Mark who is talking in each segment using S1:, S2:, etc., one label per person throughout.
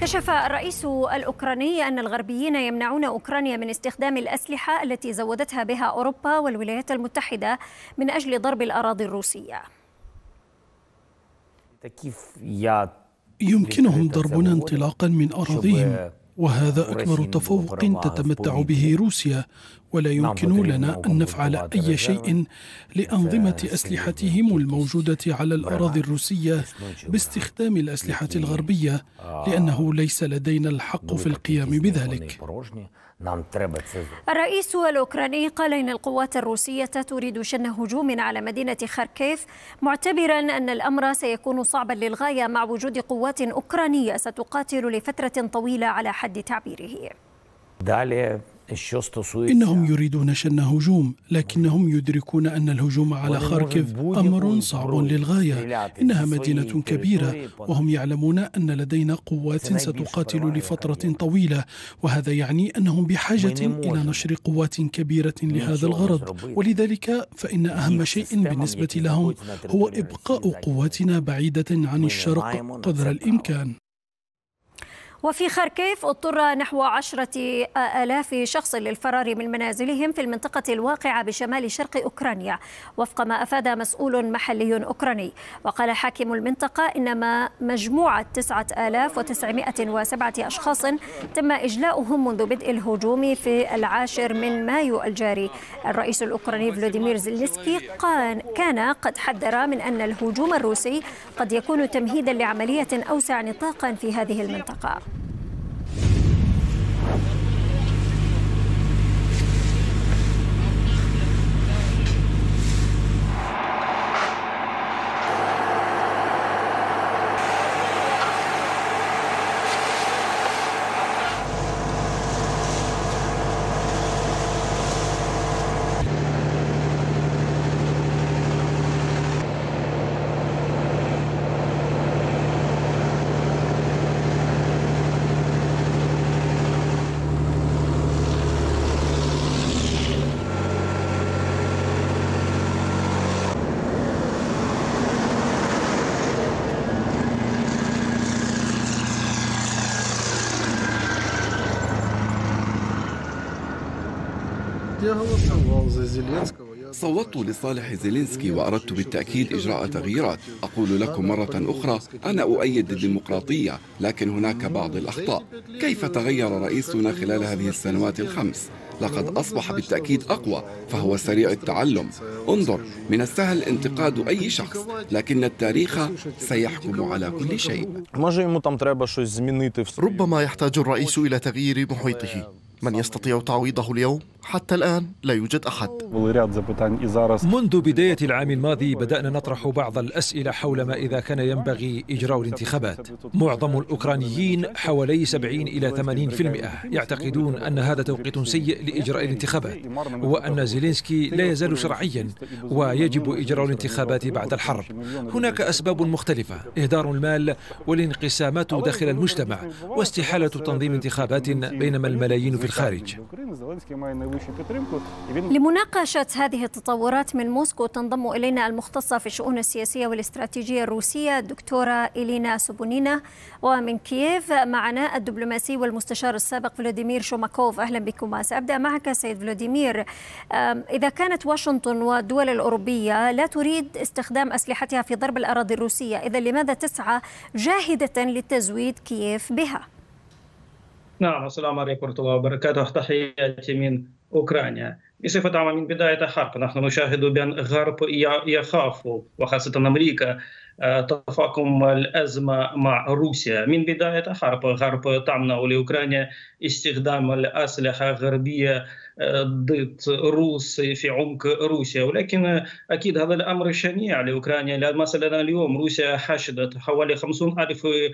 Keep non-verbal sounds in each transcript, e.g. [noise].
S1: كشف الرئيس الأوكراني أن الغربيين يمنعون أوكرانيا من استخدام الأسلحة التي زودتها بها أوروبا والولايات المتحدة من أجل ضرب الأراضي الروسية
S2: يمكنهم ضربنا انطلاقا من أراضيهم وهذا أكبر تفوق تتمتع به روسيا
S3: ولا نعم، يمكن لنا أن نفعل أي شيء لأنظمة أسلحتهم الموجودة على الأراضي الروسية باستخدام الأسلحة الغربية آه، لأنه ليس لدينا الحق في القيام بذلك نعم،
S1: الرئيس الأوكراني قال إن القوات الروسية تريد شن هجوم على مدينة خاركيف معتبرا أن الأمر سيكون صعبا للغاية مع وجود قوات أوكرانية ستقاتل لفترة طويلة على حد تعبيره
S2: إنهم
S3: يريدون شن هجوم لكنهم يدركون أن الهجوم على خاركيف أمر صعب للغاية إنها مدينة كبيرة وهم يعلمون أن لدينا قوات ستقاتل لفترة طويلة وهذا يعني أنهم بحاجة إلى نشر قوات كبيرة لهذا الغرض ولذلك فإن أهم شيء بالنسبة لهم هو إبقاء قواتنا بعيدة عن الشرق قدر الإمكان
S1: وفي خاركيف اضطر نحو عشرة آلاف شخص للفرار من منازلهم في المنطقة الواقعة بشمال شرق أوكرانيا وفق ما أفاد مسؤول محلي أوكراني وقال حاكم المنطقة إنما مجموعة 9907 أشخاص تم إجلاؤهم منذ بدء الهجوم في العاشر من مايو الجاري الرئيس الأوكراني فلوديمير زيلنسكي كان قد حذر من أن الهجوم الروسي قد يكون تمهيدا لعملية أوسع نطاقا في هذه المنطقة
S3: صوتت لصالح زيلينسكي وأردت بالتأكيد إجراء تغييرات أقول لكم مرة أخرى أنا أؤيد الديمقراطية لكن هناك بعض الأخطاء كيف تغير رئيسنا خلال هذه السنوات الخمس لقد أصبح بالتأكيد أقوى فهو سريع التعلم انظر من السهل انتقاد أي شخص لكن التاريخ سيحكم على كل شيء ربما يحتاج الرئيس إلى تغيير محيطه من يستطيع تعويضه اليوم؟ حتى الآن لا يوجد أحد منذ بداية العام الماضي بدأنا نطرح بعض الأسئلة حول ما إذا كان ينبغي إجراء الانتخابات معظم الأوكرانيين حوالي 70 إلى 80% يعتقدون أن هذا توقيت سيء لإجراء الانتخابات وأن زيلينسكي لا يزال شرعيا ويجب إجراء الانتخابات بعد الحرب هناك أسباب مختلفة إهدار المال والانقسامات داخل المجتمع
S1: واستحالة تنظيم
S3: انتخابات بينما الملايين في الخارج
S1: لمناقشة هذه التطورات من موسكو تنضم إلينا المختصة في الشؤون السياسية والاستراتيجية الروسية الدكتورة إلينا سوبونينا ومن كييف معنا الدبلوماسي والمستشار السابق فلاديمير شوماكوف أهلا بكما سأبدأ معك سيد فلاديمير إذا كانت واشنطن والدول الأوروبية لا تريد استخدام أسلحتها في ضرب الأراضي الروسية إذا لماذا تسعى جاهدة لتزويد كييف بها؟
S2: نعم السلام عليكم ورحمة الله وبركاته تحياتي من أوكرانيا بصفة عامة من بداية حرب نحن نشاهد بأن الغرب يخاف وخاصة أمريكا تفاقم الأزمة مع روسيا من بداية حرب حرب تمنع لأوكرانيا استخدام الأسلحة الغربية آه، ضد روس في عمق روسيا ولكن أكيد هذا الأمر شنيع لأوكرانيا لأن مثلا اليوم روسيا حشدت حوالي 50 ألف آه،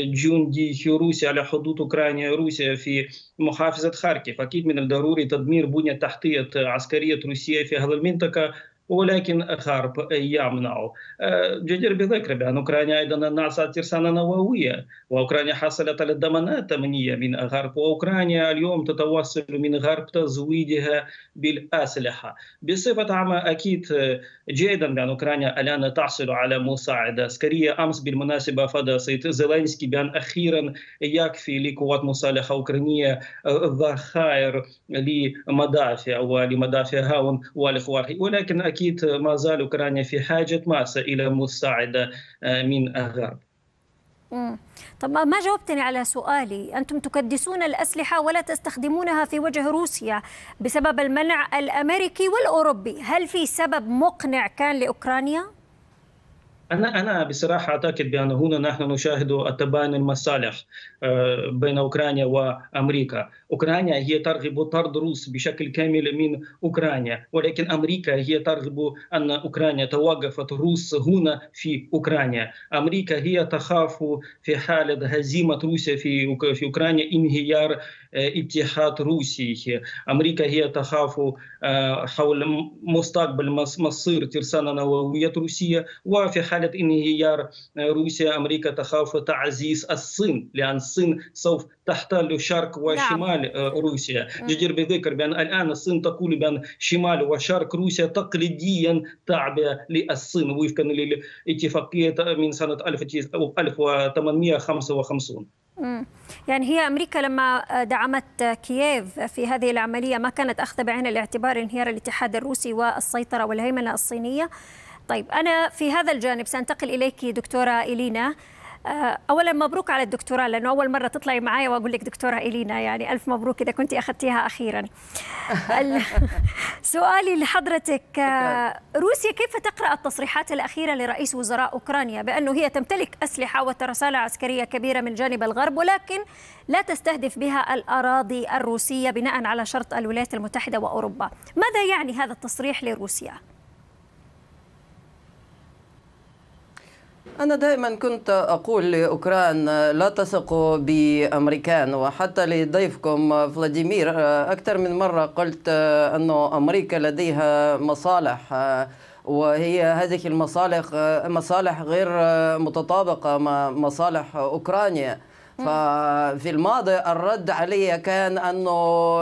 S2: جندي روسيا على حدود أوكرانيا روسيا في محافظة خاركيف أكيد من الضروري تدمير بنية تحتية عسكرية روسية في هذه المنطقة ولكن غرب يمنع أه، جدير بذكر بأن أوكرانيا أيضا ناسا ترسانة نووية وأوكرانيا حصلت على الضمانات أمنية من غرب وأوكرانيا اليوم تتواصل من غرب تزويدها بالأسلحة بصفة عامة أكيد جيدا بأن أوكرانيا الآن تحصل على مساعدة عسكرية أمس بالمناسبة فدى سيد زيلينسكي بأن أخيرا يكفي لقوات مسلحة أوكرانية ذخائر لمدافع ولمدافع هاون والإخوان ولكن بالتاكيد ما زال اوكرانيا في حاجه ماسه الى مساعده آه، من الغرب
S1: طب ما جاوبتني على سؤالي أنتم تكدسون الأسلحة ولا تستخدمونها في وجه روسيا بسبب المنع الأمريكي والأوروبي هل في سبب مقنع كان لأوكرانيا؟
S2: أنا أنا بصراحة أعتقد بأن هنا نحن نشاهد التباين المصالح آه، بين أوكرانيا وأمريكا أوكرانيا هي ترغب طرد روس بشكل كامل من أوكرانيا ولكن أمريكا هي ترغب أن أوكرانيا توقفت روس هنا في أوكرانيا أمريكا هي تخاف في حالة هزيمة روسيا في في أوكرانيا انهيار إيه، اتحاد روسي أمريكا هي تخاف آه، حول مستقبل مصير ترسانة نووية روسية وفي حالة انهيار روسيا أمريكا تخاف تعزيز الصين لأن الصين سوف تحتل شرق نعم. وشمال نعم. روسيا جدير بذكر بأن الآن الصين تقول بأن شمال وشرق روسيا تقليديا تعبئه للصين وفقا للاتفاقية من سنة 1855
S1: يعني هي أمريكا لما دعمت كييف في هذه العملية ما كانت أخذ بعين الاعتبار انهيار الاتحاد الروسي والسيطرة والهيمنة الصينية طيب أنا في هذا الجانب سأنتقل إليك دكتورة إلينا آه، اولا مبروك على الدكتوراه لانه اول مره تطلعي معايا واقول لك دكتوره الينا يعني الف مبروك اذا كنت اخذتيها اخيرا [laughs] [laughs] سؤالي لحضرتك آه، روسيا كيف تقرا التصريحات الاخيره لرئيس وزراء اوكرانيا بانه هي تمتلك اسلحه وترسانه عسكريه كبيره من جانب الغرب ولكن لا تستهدف بها الاراضي الروسيه بناء على شرط الولايات المتحده واوروبا ماذا يعني هذا التصريح لروسيا
S4: أنا دائما كنت أقول لأوكران لا تثقوا بأمريكان وحتى لضيفكم فلاديمير أكثر من مرة قلت أنه أمريكا لديها مصالح وهي هذه المصالح مصالح غير متطابقة مع مصالح أوكرانيا ففي الماضي الرد علي كان أنه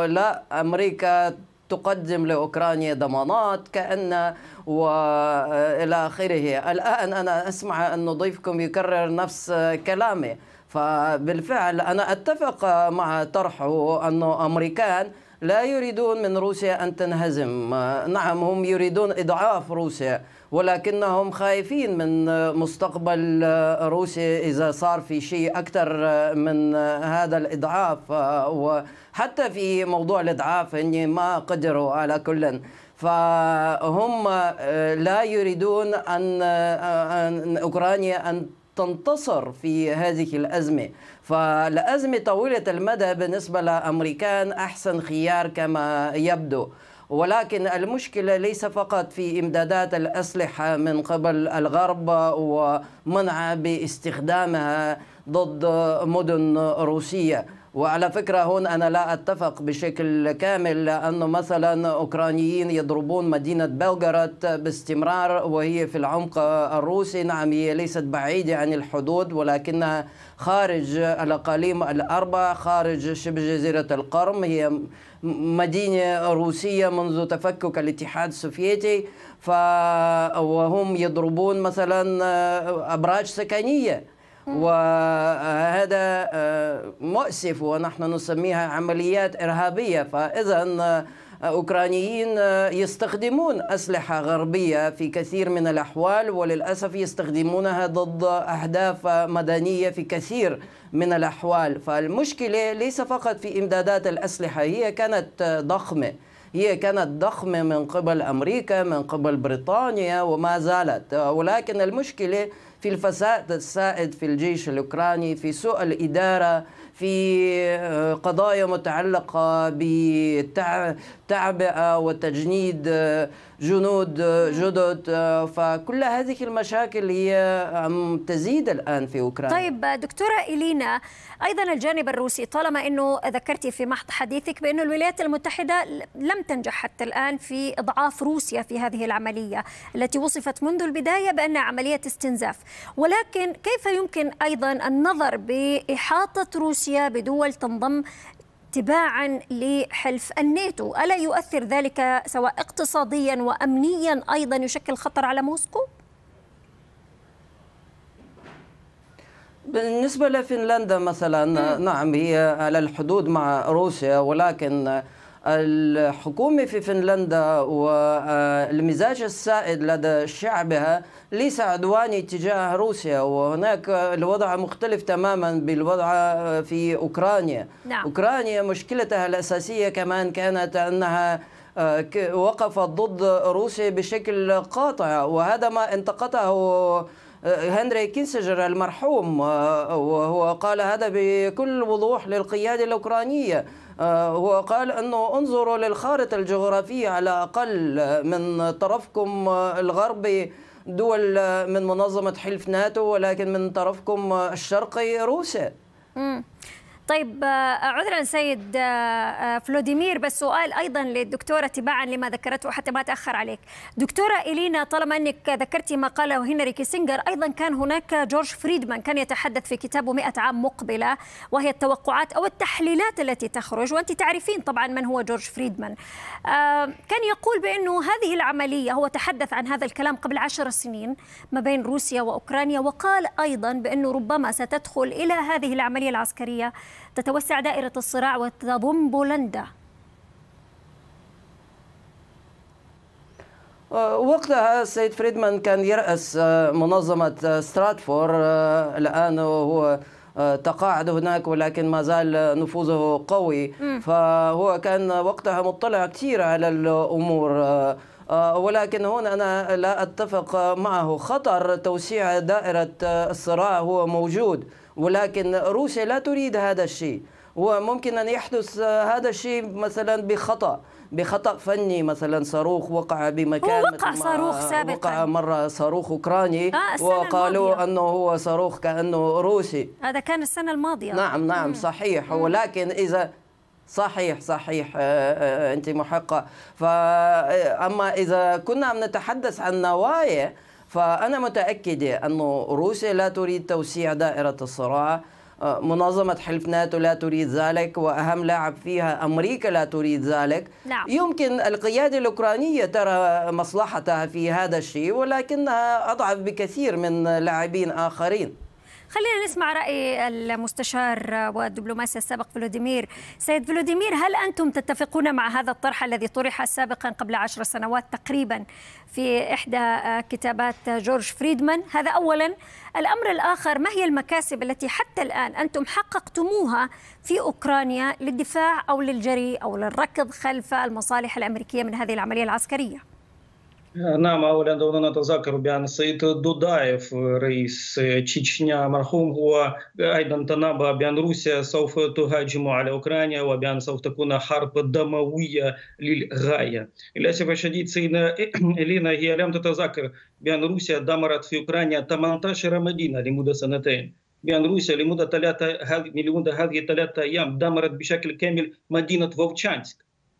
S4: لا أمريكا تقدم لاوكرانيا ضمانات كان والى اخره الان انا اسمع ان ضيفكم يكرر نفس كلامي فبالفعل انا اتفق مع طرحه ان امريكان لا يريدون من روسيا ان تنهزم نعم هم يريدون اضعاف روسيا ولكنهم خايفين من مستقبل روسيا إذا صار في شيء أكثر من هذا الإضعاف وحتى في موضوع الإضعاف هن ما قدروا على كل فهم لا يريدون أن, أن أوكرانيا أن تنتصر في هذه الأزمة فالأزمة طويلة المدى بالنسبة لأمريكان أحسن خيار كما يبدو ولكن المشكلة ليس فقط في إمدادات الأسلحة من قبل الغرب ومنع باستخدامها ضد مدن روسية وعلى فكرة هون أنا لا أتفق بشكل كامل لأنه مثلا أوكرانيين يضربون مدينة بلغراد باستمرار وهي في العمق الروسي نعم هي ليست بعيدة عن الحدود ولكنها خارج الأقاليم الأربع خارج شبه جزيرة القرم هي مدينة روسية منذ تفكك الاتحاد السوفيتي ف... وهم يضربون مثلا أبراج سكنية وهذا آه، مؤسف ونحن نسميها عمليات إرهابية فإذا آه، أوكرانيين آه، يستخدمون أسلحة غربية في كثير من الأحوال وللأسف يستخدمونها ضد أهداف مدنية في كثير من الأحوال فالمشكلة ليس فقط في إمدادات الأسلحة هي كانت ضخمة هي كانت ضخمة من قبل أمريكا من قبل بريطانيا وما زالت ولكن المشكلة في الفساد السائد في الجيش الأوكراني في سوء الإدارة في آه، قضايا متعلقة تعبئة آه، وتجنيد آه، جنود آه، جدد فكل هذه المشاكل هي عم تزيد الآن في أوكرانيا
S1: طيب دكتورة إلينا أيضا الجانب الروسي طالما أنه ذكرتي في محط حديثك بأن الولايات المتحدة لم تنجح حتى الآن في إضعاف روسيا في هذه العملية التي وصفت منذ البداية بأنها عملية استنزاف ولكن كيف يمكن أيضا النظر بإحاطة روسيا بدول تنضم تباعا لحلف الناتو ألا يؤثر ذلك سواء اقتصاديا وأمنيا أيضا يشكل خطر على موسكو؟
S4: بالنسبة لفنلندا مثلا نعم هي على الحدود مع روسيا ولكن الحكومة في فنلندا والمزاج السائد لدى شعبها ليس عدواني تجاه روسيا وهناك الوضع مختلف تماما بالوضع في أوكرانيا نعم. أوكرانيا مشكلتها الأساسية كمان كانت أنها آه، وقفت ضد روسيا بشكل قاطع وهذا ما انتقده آه، هنري كيسجر المرحوم آه، وهو قال هذا بكل وضوح للقيادة الأوكرانية آه، وقال أنه انظروا للخارطة الجغرافية على أقل من طرفكم آه، الغربي دول آه، من منظمة حلف ناتو ولكن من طرفكم الشرقي روسيا
S1: طيب آه، عذرا سيد آه، آه، فلوديمير بس سؤال ايضا للدكتوره تباعا لما ذكرته حتى ما تاخر عليك دكتوره الينا طالما انك ذكرتي ما قاله هنري كيسنجر ايضا كان هناك جورج فريدمان كان يتحدث في كتابه 100 عام مقبله وهي التوقعات او التحليلات التي تخرج وانت تعرفين طبعا من هو جورج فريدمان كان يقول بانه هذه العمليه هو تحدث عن هذا الكلام قبل عشر سنين ما بين روسيا واوكرانيا وقال ايضا بانه ربما ستدخل الى هذه العمليه العسكريه تتوسع دائرة الصراع وتضم بولندا
S4: وقتها السيد فريدمان كان يرأس منظمة ستراتفور آه، الآن هو آه، تقاعد هناك ولكن ما زال نفوذه قوي فهو كان وقتها مطلع كثير على الأمور آه، ولكن هنا أنا لا أتفق معه خطر توسيع دائرة الصراع هو موجود ولكن روسيا لا تريد هذا الشيء وممكن أن يحدث هذا الشيء مثلا بخطأ بخطأ فني مثلا صاروخ وقع بمكان وقع صاروخ سابقا وقع مرة صاروخ أوكراني آه وقالوا الماضية. أنه هو صاروخ كأنه روسي
S1: هذا كان السنة الماضية نعم
S4: نعم مم. صحيح ولكن إذا صحيح صحيح آه، آه، أنت محقة فأما آه، إذا كنا نتحدث عن نوايا فأنا متأكدة أن روسيا لا تريد توسيع دائرة الصراع آه، منظمة حلف ناتو لا تريد ذلك وأهم لاعب فيها أمريكا لا تريد ذلك لا. نعم. يمكن القيادة الأوكرانية ترى مصلحتها في هذا الشيء ولكنها أضعف بكثير من لاعبين آخرين
S1: خلينا نسمع راي المستشار والدبلوماسي السابق فلوديمير سيد فلوديمير هل انتم تتفقون مع هذا الطرح الذي طرح سابقا قبل عشر سنوات تقريبا في احدى كتابات جورج فريدمان هذا اولا الامر الاخر ما هي المكاسب التي حتى الان انتم حققتموها في اوكرانيا للدفاع او للجري او للركض خلف المصالح الامريكيه من هذه العمليه العسكريه
S2: Нам Ауляндонната Закарубян Саид Дудаев, рейс Чечня, Мархумгуа, Айдан Танаба, Абян Русия, Сауф Тугаджиму, Аля Украина, Абян Сауфтакуна Харп Дамауя, Лиль Гая. Иляся Пашади Цейна Элина [clears throat] Гиалям Татазакар, Бян Русия, Дамарат Фи Таманташ Рамадина, Лимуда Санатейн. بأن روسيا لمدة ثلاثة هذه لمدة هذه ثلاثة أيام دمرت بشكل كامل مدينة فوفشانسك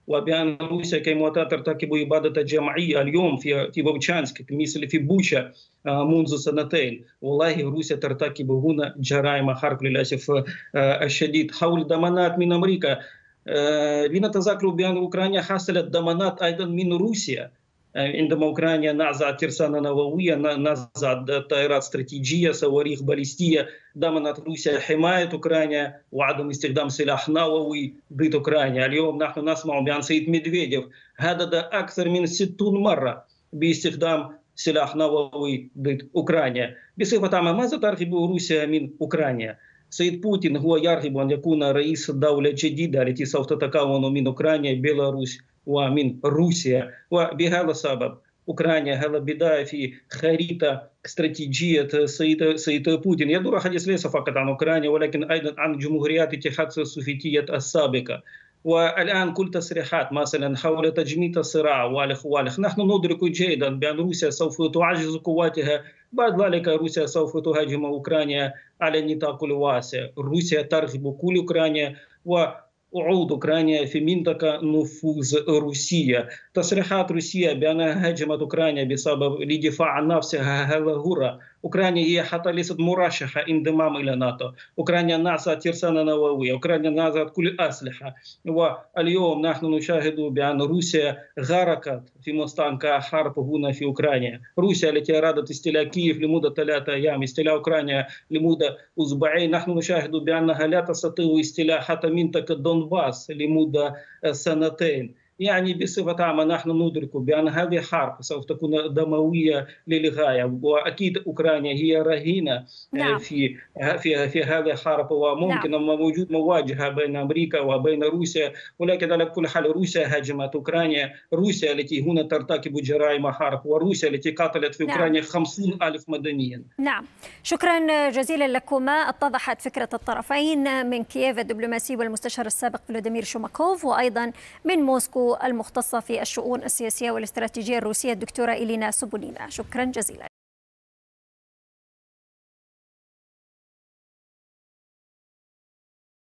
S2: وبأن روسيا كما ترتكب إبادة جماعية اليوم في في بوتشانسك مثل في بوشا منذ سنتين والله روسيا ترتكب هنا جرائم حرب للأسف الشديد حول ضمانات من أمريكا لنتذكر بأن أوكرانيا حصلت ضمانات أيضا من روسيا عندما أوكرانيا نزعت ترسانة نووية نزعت طائرات استراتيجية صواريخ باليستية ضمنت روسيا حماية أوكرانيا وعدم استخدام سلاح نووي ضد أوكرانيا اليوم نحن نسمع بأن سيد ميدفيديف هدد أكثر من 60 مرة باستخدام سلاح نووي ضد أوكرانيا بصفة عامة ماذا ترغب روسيا من أوكرانيا؟ سيد بوتين هو يرغب أن يكون رئيس دولة جديدة التي سوف تتكون من أوكرانيا بيلاروس ومن روسيا وبهذا السبب اوكرانيا هذا بدايه في خريطه استراتيجيه سيد سيد بوتين يدور حديث ليس فقط عن اوكرانيا ولكن ايضا عن جمهوريات الاتحاد السوفيتيه السابقه والان كل تصريحات مثلا حول تجميد الصراع والخ والخ نحن ندرك جيدا بان روسيا سوف تعجز قواتها بعد ذلك روسيا سوف تهاجم اوكرانيا على النطاق الواسع روسيا ترغب كل اوكرانيا و وعود أوكرانيا في منطقة نفوذ روسيا تصريحات روسيا بأنها هاجمت أوكرانيا بسبب لدفاع عن نفسها هذا هرة Украина и хаталисат мурашиха индимам или НАТО. Украина назад тирсана навауи. Украина назад куль аслиха. واليوم نحن نشاهد بأن روسيا غرقت في مستنقع حرب هنا في أوكرانيا روسيا التي أرادت استيلاء كييف لمدة ثلاثة أيام استيلاء أوكرانيا لمدة أسبوعين نحن نشاهد بأنها لا تستطيع استيلاء حتى منطقة دونباس لمدة سنتين يعني بصفة عامة نحن ندرك بأن هذه الحرب سوف تكون دموية للغاية وأكيد أوكرانيا هي رهينة آه، نعم. في آه، في في هذه الحرب وممكن نعم. موجود مواجهة بين أمريكا وبين روسيا ولكن على كل حال روسيا هاجمت أوكرانيا روسيا التي هنا ترتكب جرائم حرب وروسيا التي قاتلت في نعم. أوكرانيا خمسون ألف
S1: مدنيا نعم شكرا جزيلا لكما اتضحت فكرة الطرفين من كييف الدبلوماسي والمستشار السابق فلاديمير شوماكوف وأيضا من موسكو المختصة في الشؤون السياسية والاستراتيجية الروسية الدكتورة إلينا سوبولينا شكرا جزيلا